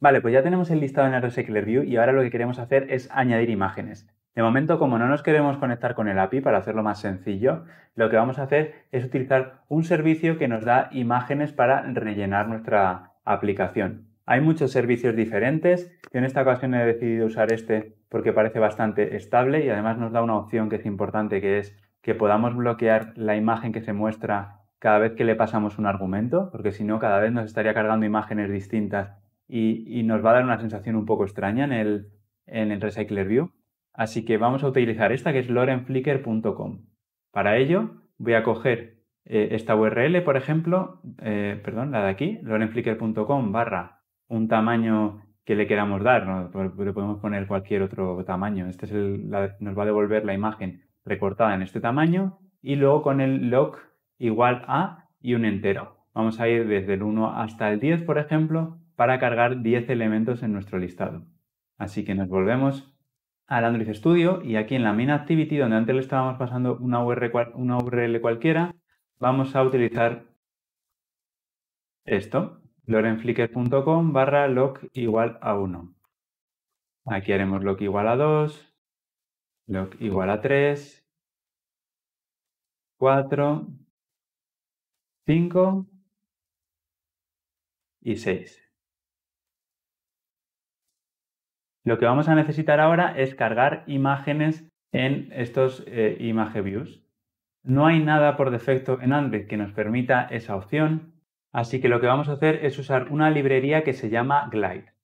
Vale, pues ya tenemos el listado en Recycler View y ahora lo que queremos hacer es añadir imágenes. De momento, como no nos queremos conectar con el API para hacerlo más sencillo, lo que vamos a hacer es utilizar un servicio que nos da imágenes para rellenar nuestra aplicación. Hay muchos servicios diferentes. Yo en esta ocasión he decidido usar este porque parece bastante estable y además nos da una opción que es importante, que es que podamos bloquear la imagen que se muestra cada vez que le pasamos un argumento, porque si no, cada vez nos estaría cargando imágenes distintas y, nos va a dar una sensación un poco extraña en el, en Recycler View. Así que vamos a utilizar esta que es lorenflicker.com. Para ello voy a coger eh, esta URL, por ejemplo, eh, perdón, la de aquí, lorenflicker.com barra un tamaño que le queramos dar, pues le podemos poner cualquier otro tamaño. Este es el, nos va a devolver la imagen recortada en este tamaño y luego con el log igual a y un entero. Vamos a ir desde el 1 hasta el 10, por ejemplo, para cargar 10 elementos en nuestro listado. Así que nos volvemos al Android Studio y aquí en la main activity, donde antes le estábamos pasando una URL, una URL cualquiera, vamos a utilizar esto, lorenflicker.com barra log igual a 1. Aquí haremos log igual a 2, log igual a 3, 4, 5 y 6. Lo que vamos a necesitar ahora es cargar imágenes en estos ImageViews. Eh, image views. No hay nada por defecto en Android que nos permita esa opción, así que lo que vamos a hacer es usar una librería que se llama Glide.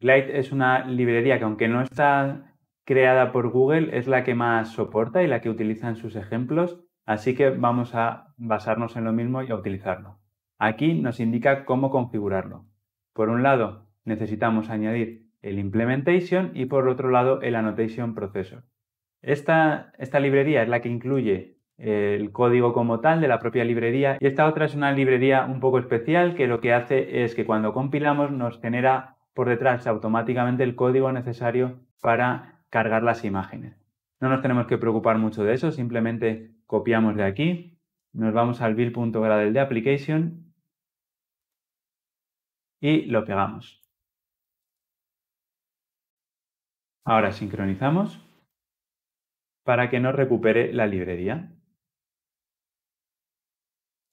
Glide es una librería que aunque no está creada por Google, es la que más soporta y la que utiliza en sus ejemplos, así que vamos a basarnos en lo mismo y a utilizarlo. Aquí nos indica cómo configurarlo. Por un lado, necesitamos añadir el implementation y por otro lado el annotation processor. Esta, librería es la que incluye el código como tal de la propia librería y esta otra es una librería un poco especial que lo que hace es que cuando compilamos nos genera por detrás automáticamente el código necesario para cargar las imágenes. No nos tenemos que preocupar mucho de eso, simplemente copiamos de aquí, nos vamos al build.gradle de application y lo pegamos. Ahora sincronizamos para que nos recupere la librería.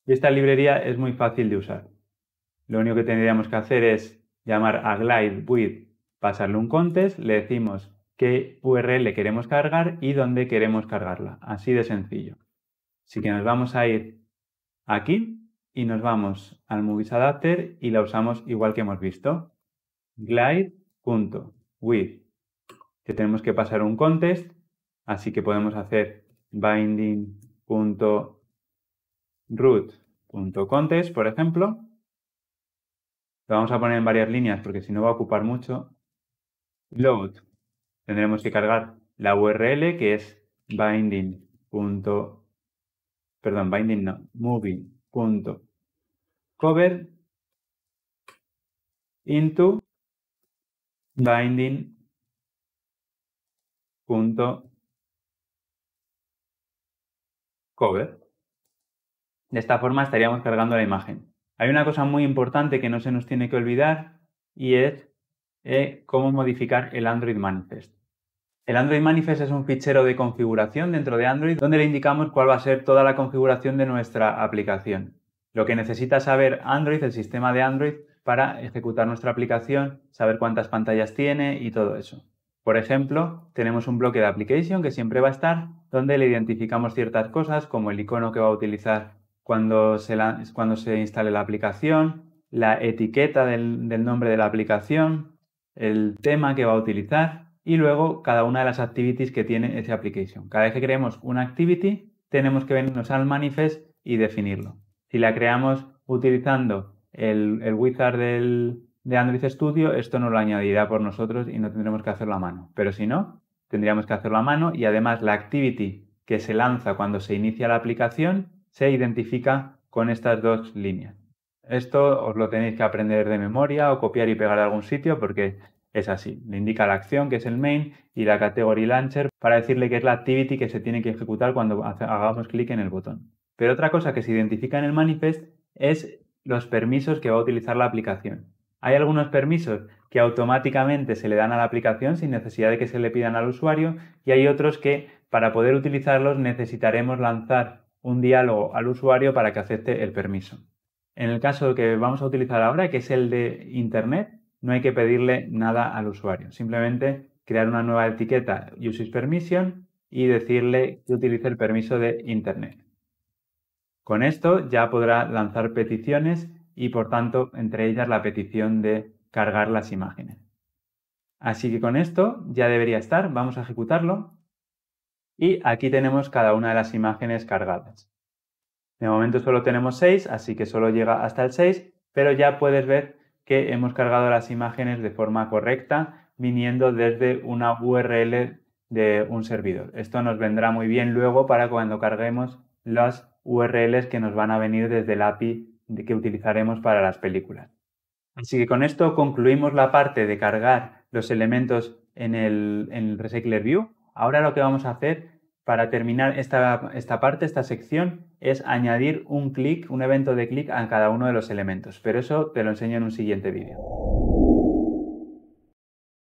Y esta librería es muy fácil de usar. Lo único que tendríamos que hacer es llamar a glide with, pasarle un contest, le decimos qué URL queremos cargar y dónde queremos cargarla. Así de sencillo. Así que nos vamos a ir aquí y nos vamos al Movies Adapter y la usamos igual que hemos visto. Glide.with que tenemos que pasar un contest, así que podemos hacer binding.root.contest, por ejemplo. Lo vamos a poner en varias líneas porque si no va a ocupar mucho. Load, tendremos que cargar la URL que es binding. Perdón, binding no, moving.cover into binding punto cover. De esta forma estaríamos cargando la imagen. Hay una cosa muy importante que no se nos tiene que olvidar y es eh, cómo modificar el Android Manifest. El Android Manifest es un fichero de configuración dentro de Android donde le indicamos cuál va a ser toda la configuración de nuestra aplicación. Lo que necesita saber Android, el sistema de Android, para ejecutar nuestra aplicación, saber cuántas pantallas tiene y todo eso. Por ejemplo, tenemos un bloque de application que siempre va a estar, donde le identificamos ciertas cosas, como el icono que va a utilizar cuando se, cuando se instale la aplicación, la etiqueta del, nombre de la aplicación, el tema que va a utilizar y luego cada una de las activities que tiene esa application. Cada vez que creamos una activity, tenemos que venirnos al manifest y definirlo. Si la creamos utilizando el, el wizard del, de Android Studio, esto nos lo añadirá por nosotros y no tendremos que hacerlo a mano. Pero si no, tendríamos que hacerlo a mano y además la activity que se lanza cuando se inicia la aplicación se identifica con estas dos líneas. Esto os lo tenéis que aprender de memoria o copiar y pegar a algún sitio porque es así. Le indica la acción, que es el main, y la category launcher para decirle que es la activity que se tiene que ejecutar cuando hagamos clic en el botón. Pero otra cosa que se identifica en el manifest es los permisos que va a utilizar la aplicación. Hay algunos permisos que automáticamente se le dan a la aplicación sin necesidad de que se le pidan al usuario y hay otros que para poder utilizarlos necesitaremos lanzar un diálogo al usuario para que acepte el permiso. En el caso que vamos a utilizar ahora, que es el de Internet, no hay que pedirle nada al usuario. Simplemente crear una nueva etiqueta Usage Permission y decirle que utilice el permiso de Internet. Con esto ya podrá lanzar peticiones y por tanto entre ellas la petición de cargar las imágenes. Así que con esto ya debería estar, vamos a ejecutarlo y aquí tenemos cada una de las imágenes cargadas. De momento solo tenemos 6, así que solo llega hasta el 6, pero ya puedes ver que hemos cargado las imágenes de forma correcta viniendo desde una URL de un servidor. Esto nos vendrá muy bien luego para cuando carguemos las URLs que nos van a venir desde el API que utilizaremos para las películas. Mm. Así que con esto concluimos la parte de cargar los elementos en el, en el Recycler View. Ahora lo que vamos a hacer para terminar esta, esta parte, esta sección, es añadir un clic, un evento de clic a cada uno de los elementos. Pero eso te lo enseño en un siguiente vídeo.